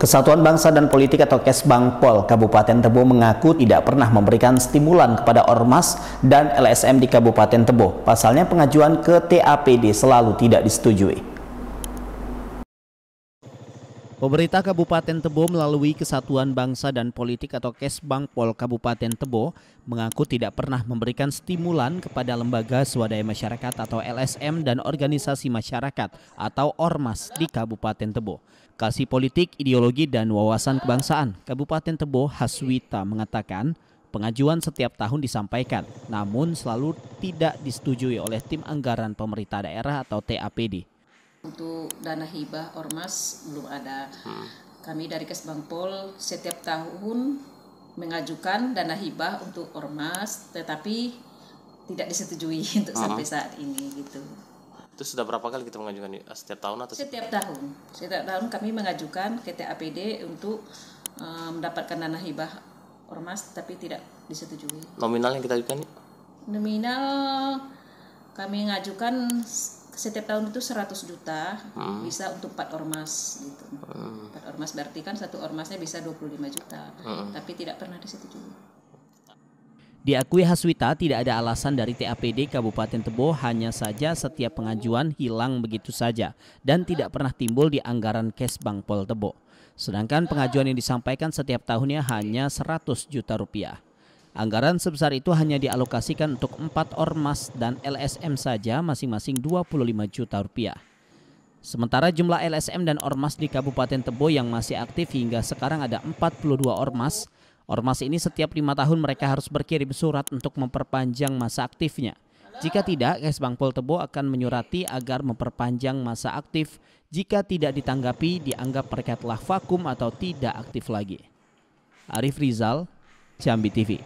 Kesatuan Bangsa dan Politik atau Kesbangpol Kabupaten Tebo mengaku tidak pernah memberikan stimulan kepada Ormas dan LSM di Kabupaten Tebo. Pasalnya pengajuan ke TAPD selalu tidak disetujui. Pemerintah Kabupaten Tebo melalui Kesatuan Bangsa dan Politik atau Kesbangpol Kabupaten Tebo mengaku tidak pernah memberikan stimulan kepada lembaga swadaya masyarakat atau LSM dan organisasi masyarakat atau Ormas di Kabupaten Tebo. Kasih politik, ideologi, dan wawasan kebangsaan, Kabupaten Tebo Haswita mengatakan pengajuan setiap tahun disampaikan, namun selalu tidak disetujui oleh tim anggaran pemerintah daerah atau TAPD untuk dana hibah ormas belum ada. Hmm. Kami dari Kesbangpol setiap tahun mengajukan dana hibah untuk ormas, tetapi tidak disetujui untuk hmm. sampai saat ini gitu. Itu sudah berapa kali kita mengajukan setiap tahun atau setiap tahun? Setiap tahun kami mengajukan ke TAPD untuk um, mendapatkan dana hibah ormas, tapi tidak disetujui. Nominal yang kita ajukan? Nominal kami mengajukan setiap tahun itu 100 juta hmm. bisa untuk empat ormas gitu. Hmm. Empat hmm. ormas berarti kan satu ormasnya bisa 25 juta. Hmm. Tapi tidak pernah disetujui. juga. Diakui Haswita tidak ada alasan dari TAPD Kabupaten Tebo hanya saja setiap pengajuan hilang begitu saja dan tidak pernah timbul di anggaran Kesbangpol Tebo. Sedangkan pengajuan yang disampaikan setiap tahunnya hanya 100 juta rupiah. Anggaran sebesar itu hanya dialokasikan untuk empat ormas dan LSM saja masing-masing 25 juta rupiah. Sementara jumlah LSM dan ormas di Kabupaten Tebo yang masih aktif hingga sekarang ada 42 ormas. Ormas ini setiap lima tahun mereka harus berkirim surat untuk memperpanjang masa aktifnya. Jika tidak, Kesbangpol Tebo akan menyurati agar memperpanjang masa aktif. Jika tidak ditanggapi, dianggap mereka telah vakum atau tidak aktif lagi. Arif Rizal, Jambi TV.